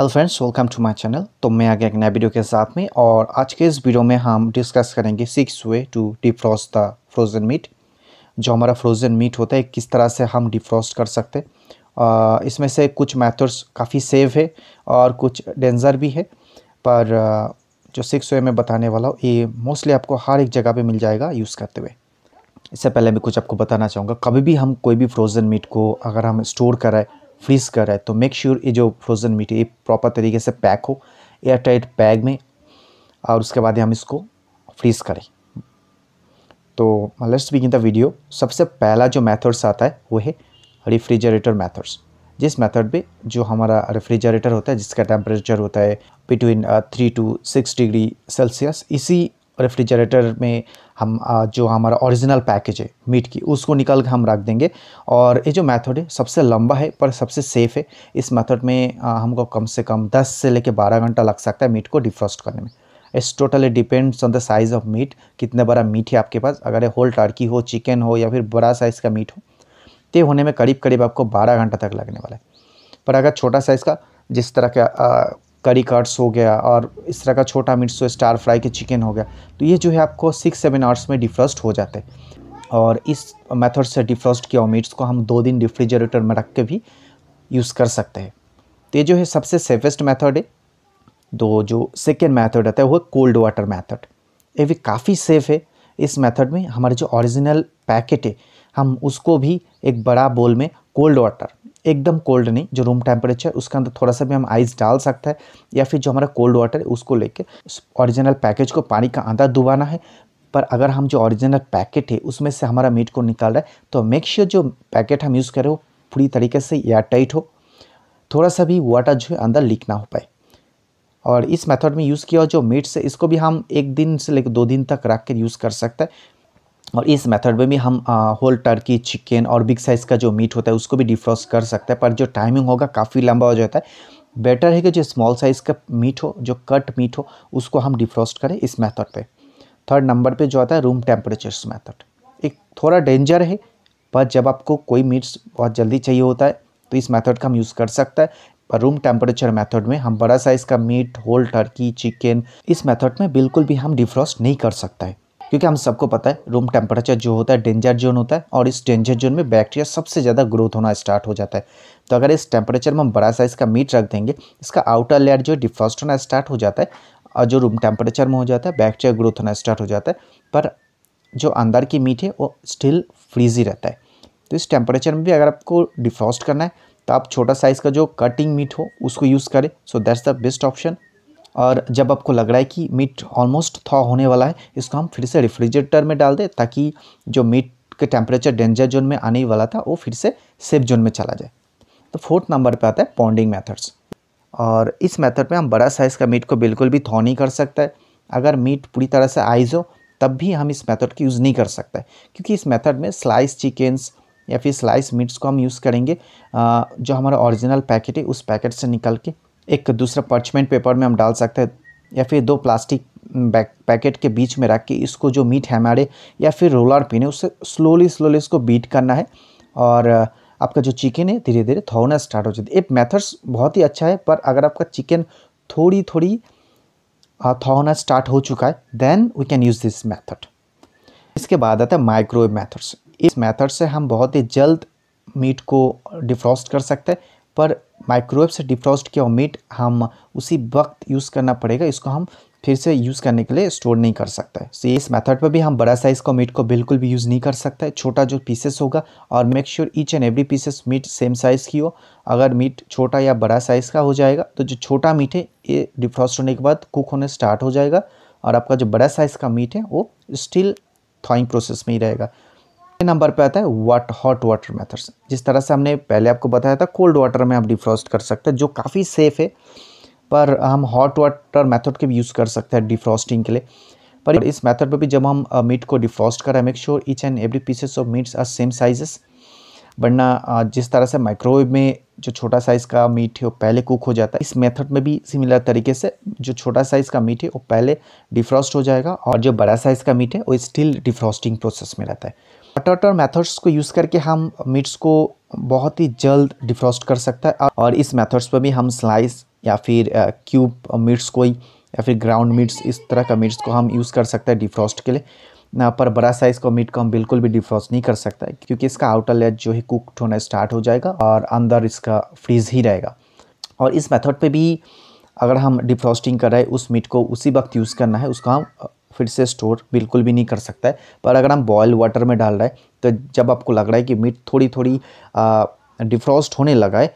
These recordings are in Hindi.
hello friends welcome to my channel तो मैं आ गया एक नया वीडियो के साथ में और आज के इस वीडियो में हम डिस्कस करेंगे six way to defrost the frozen meat जो हमारा फ्रोज़न मीट होता है किस तरह से हम डिफ्रॉस्ट कर सकते इसमें से कुछ मेथड्स काफ़ी सेफ है और कुछ डेंजर भी है पर जो सिक्स वे में बताने वाला हूँ ये मोस्टली आपको हर एक जगह पर मिल जाएगा यूज़ करते हुए इससे पहले मैं कुछ आपको बताना चाहूँगा कभी भी हम कोई भी फ्रोज़न मीट को अगर हम स्टोर कराएँ फ्रीज कर रहा है तो मेक श्योर sure ये जो फ्रोज़न मीट है ये प्रॉपर तरीके से पैक हो एयर टाइट बैग में और उसके बाद हम इसको फ्रीज़ करें तो लेट्स बिगिन द वीडियो सबसे पहला जो मेथड्स आता है वो है रेफ्रिजरेटर मेथड्स जिस मेथड पे जो हमारा रेफ्रिजरेटर होता है जिसका टेम्परेचर होता है between three to six degree Celsius इसी रेफ्रिजरेटर में हम जो हमारा ओरिजिनल पैकेज है मीट की उसको निकाल के हम रख देंगे और ये जो मेथड है सबसे लंबा है पर सबसे सेफ़ है इस मेथड में हमको कम से कम 10 से लेकर 12 घंटा लग सकता है मीट को डिफ्रॉस्ट करने में it's totally depends on the size of meat कितना बड़ा मीट है आपके पास अगर ये होल टर्की हो चिकन हो या फिर बड़ा साइज़ का मीट हो तो होने में करीब करीब आपको बारह घंटा तक लगने वाला है पर अगर छोटा साइज़ का जिस तरह का करी कट्स हो गया और इस तरह का छोटा मिर्च स्टार फ्राई के चिकन हो गया तो ये जो है आपको सिक्स सेवन आवर्स में डिफ्रस्ट हो जाते और इस मेथड से डिफ्रस्ट किया मिर्च को हम दो दिन रिफ्रिजरेटर में रख के भी यूज़ कर सकते हैं तो ये जो है सबसे सेफेस्ट मेथड है दो जो सेकेंड मेथड रहता है वो कोल्ड वाटर मेथड ये भी काफ़ी सेफ़ है इस मेथड में हमारे जो ओरिजिनल पैकेट है हम उसको भी एक बड़ा बोल में कोल्ड वाटर एकदम कोल्ड नहीं जो रूम टेम्परेचर उसके अंदर थोड़ा सा भी हम आइस डाल सकते हैं या फिर जो हमारा कोल्ड वाटर है उसको लेके ओरिजिनल पैकेज को पानी का अंदर डुबाना है पर अगर हम जो ओरिजिनल पैकेट है उसमें से हमारा मीट को निकाल रहा है तो मेक श्योर sure जो पैकेट हम यूज़ करें वो पूरी तरीके से एयर टाइट हो थोड़ा सा भी वाटर जो है अंदर लीक ना हो पाए और इस मेथड में यूज़ किया जो मीट्स है इसको भी हम एक दिन से लेकर दो दिन तक रख कर यूज़ कर सकते हैं और इस मेथड में भी हम होल टर्की चिकन और बिग साइज़ का जो मीट होता है उसको भी डिफ्रॉस्ट कर सकते हैं पर जो टाइमिंग होगा काफ़ी लंबा हो जाता है बेटर है कि जो स्मॉल साइज़ का मीट हो जो कट मीट हो उसको हम डिफ्रॉस्ट करें इस मेथड पे थर्ड नंबर पे जो आता है रूम टेम्परेचर्स मेथड एक थोड़ा डेंजर है पर जब आपको कोई मीट्स बहुत जल्दी चाहिए होता है तो इस मेथड का हम यूज़ कर सकता है पर रूम टेम्परेचर मेथड में हम बड़ा साइज़ का मीट होल टर्की चिकन इस मेथड में बिल्कुल भी हम डिफ्रॉस्ट नहीं कर सकता है क्योंकि हम सबको पता है रूम टेम्परेचर जो होता है डेंजर जोन होता है और इस डेंजर जोन में बैक्टीरिया सबसे ज़्यादा ग्रोथ होना स्टार्ट हो जाता है तो अगर इस टेम्परेचर में हम बड़ा साइज़ का मीट रख देंगे इसका आउटर लेयर जो डिफ्रॉस्ट होना स्टार्ट हो जाता है और जो रूम टेम्परेचर में हो जाता है बैक्टीरिया ग्रोथ होना स्टार्ट हो जाता है पर जो अंदर की मीट है वो स्टिल फ्रीज ही रहता है तो इस टेम्परेचर में भी अगर आपको डिफ्रॉस्ट करना है तो आप छोटा साइज़ का जो कटिंग मीट हो उसको यूज़ करें so that's the best option और जब आपको लग रहा है कि मीट ऑलमोस्ट थॉ होने वाला है इसको हम फिर से रेफ्रिजरेटर में डाल दें ताकि जो मीट के टेम्परेचर डेंजर जोन में आने वाला था वो फिर से सेफ जोन में चला जाए तो फोर्थ नंबर पे आता है पॉन्डिंग मेथड्स और इस मेथड में हम बड़ा साइज़ का मीट को बिल्कुल भी थॉ नहीं कर सकता है अगर मीट पूरी तरह से आइज हो तब भी हम इस मेथड की यूज़ नहीं कर सकते क्योंकि इस मेथड में स्लाइस चिकन्स या फिर स्लाइस मीट्स को हम यूज़ करेंगे जो हमारा ओरिजिनल पैकेट है उस पैकेट से निकल के एक दूसरा पर्चमेंट पेपर में हम डाल सकते हैं या फिर दो प्लास्टिक बैक पैकेट के बीच में रख के इसको जो मीट हमारे या फिर रोलर पिन है उससे स्लोली स्लोली इसको बीट करना है और आपका जो चिकन है धीरे धीरे धोना स्टार्ट हो जाती है एक मेथड्स बहुत ही अच्छा है पर अगर आपका चिकन थोड़ी थोड़ी थोना स्टार्ट हो चुका है then we can use this method इसके बाद आता है माइक्रोवेव मैथड्स इस मैथड से हम बहुत ही जल्द मीट को डिफ्रॉस्ट कर सकते हैं पर माइक्रोवेव से डिफ्रॉस्ट किया हुआ मीट हम उसी वक्त यूज़ करना पड़ेगा इसको हम फिर से यूज़ करने के लिए स्टोर नहीं कर सकता है सो so, इस मेथड पर भी हम बड़ा साइज़ का मीट को बिल्कुल भी यूज़ नहीं कर सकता है छोटा जो पीसेस होगा और make sure each and every pieces meat same size की हो अगर मीट छोटा या बड़ा साइज़ का हो जाएगा तो जो छोटा मीट है ये डिफ्रॉस्ट होने के बाद कुक होने स्टार्ट हो जाएगा और आपका जो बड़ा साइज़ का मीट है वो स्टिल थॉइंग प्रोसेस में ही रहेगा नंबर पे आता है वाट हॉट वाटर मेथड्स जिस तरह से हमने पहले आपको बताया था कोल्ड वाटर में आप डिफ्रॉस्ट कर सकते हैं जो काफ़ी सेफ है पर हम हॉट वाटर मेथड के भी यूज़ कर सकते हैं डिफ्रॉस्टिंग के लिए पर इस मेथड पे भी जब हम मीट uh, को डिफ्रॉस्ट करें make sure each and every pieces of meats are same sizes वरना जिस तरह से माइक्रोवेव में जो छोटा साइज़ का मीट है वो पहले कुक हो जाता है इस मेथड में भी सिमिलर तरीके से जो छोटा साइज़ का मीट है वो पहले डिफ्रॉस्ट हो जाएगा और जो बड़ा साइज़ का मीट है वो स्टिल डिफ्रॉस्टिंग प्रोसेस में रहता है वाटर मेथड्स को यूज़ करके हम मीट्स को बहुत ही जल्द डिफ्रॉस्ट कर सकता है और इस मेथड्स पर भी हम स्लाइस या फिर क्यूब मीट्स को या फिर ग्राउंड मीट्स इस तरह का मीट्स को हम यूज़ कर सकते हैं डिफ्रॉस्ट के लिए पर बड़ा साइज़ का मीट को हम बिल्कुल भी डिफ्रॉस्ट नहीं कर सकता क्योंकि इसका आउटर लेयर जो है कुकड होना स्टार्ट हो जाएगा और अंदर इसका फ्रीज ही रहेगा और इस मेथड पे भी अगर हम डिफ्रॉस्टिंग कर रहे हैं उस मीट को उसी वक्त यूज़ करना है उसका हम फिर से स्टोर बिल्कुल भी नहीं कर सकता है पर अगर हम बॉयल वाटर में डाल रहे हैं तो जब आपको लग रहा है कि मीट थोड़ी थोड़ी डिफ्रॉस्ट होने लगा है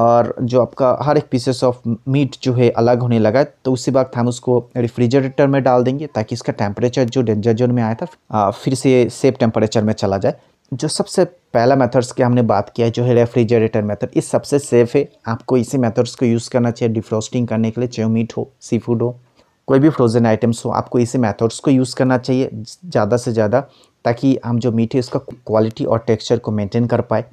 और जो आपका हर एक पीसेस ऑफ मीट जो है अलग होने लगा है तो उसी वक्त हम उसको रेफ्रिजरेटर में डाल देंगे ताकि इसका टेम्परेचर जो डेंजर जोन में आया था फिर से सेफ टेम्परेचर में चला जाए जो सबसे पहला मेथड्स की हमने बात किया है जो है रेफ्रिजरेटर मेथड इस सबसे सेफ़ है आपको इसी मेथड्स को यूज़ करना चाहिए डिफ्रोस्टिंग करने के लिए चाहे मीट हो सी फूड हो कोई भी फ्रोजन आइटम्स हो आपको इसी मेथड्स को यूज़ करना चाहिए ज़्यादा से ज़्यादा ताकि हम जो मीट है उसका क्वालिटी और टेक्सचर को मेंटेन कर पाए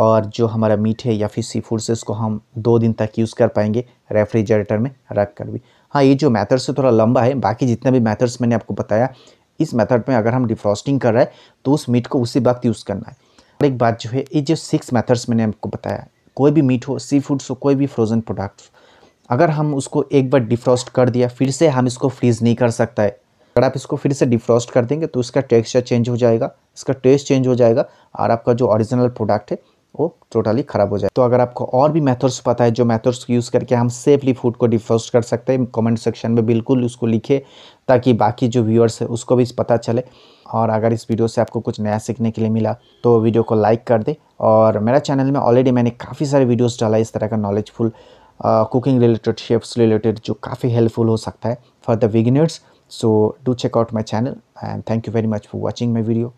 और जो हमारा मीट है या फिर सी फूड से इसको हम दो दिन तक यूज़ कर पाएंगे रेफ्रिजरेटर में रख कर भी हाँ ये जो मैथड्स है थोड़ा लंबा है बाकी जितने भी मैथड्स मैंने आपको बताया इस मेथड में अगर हम डिफ्रॉस्टिंग कर रहे हैं तो उस मीट को उसी वक्त यूज़ करना है और एक बात जो है ये जो सिक्स मेथड्स मैंने आपको बताया कोई भी मीट हो सी फूड्स हो कोई भी फ्रोज़न प्रोडक्ट्स अगर हम उसको एक बार डिफ्रॉस्ट कर दिया फिर से हम इसको फ्रीज़ नहीं कर सकता है अगर आप इसको फिर से डिफ्रॉस्ट कर देंगे तो इसका टेक्सचर चेंज हो जाएगा इसका टेस्ट चेंज हो जाएगा और आपका जो ओरिजिनल प्रोडक्ट है वो टोटली ख़राब हो जाए तो अगर आपको और भी मेथड्स पता है जो मेथड्स यूज़ करके हम सेफली फूड को डिफोस्ट कर सकते हैं कमेंट सेक्शन में बिल्कुल उसको लिखे ताकि बाकी जो व्यूअर्स है उसको भी पता चले और अगर इस वीडियो से आपको कुछ नया सीखने के लिए मिला तो वीडियो को लाइक कर दे और मेरा चैनल में ऑलरेडी मैंने काफ़ी सारे वीडियोज़ डाला इस तरह का knowledgeful cooking related chefs related जो काफ़ी हेल्पफुल हो सकता है for the beginners so do check out my channel and thank you very much for watching my video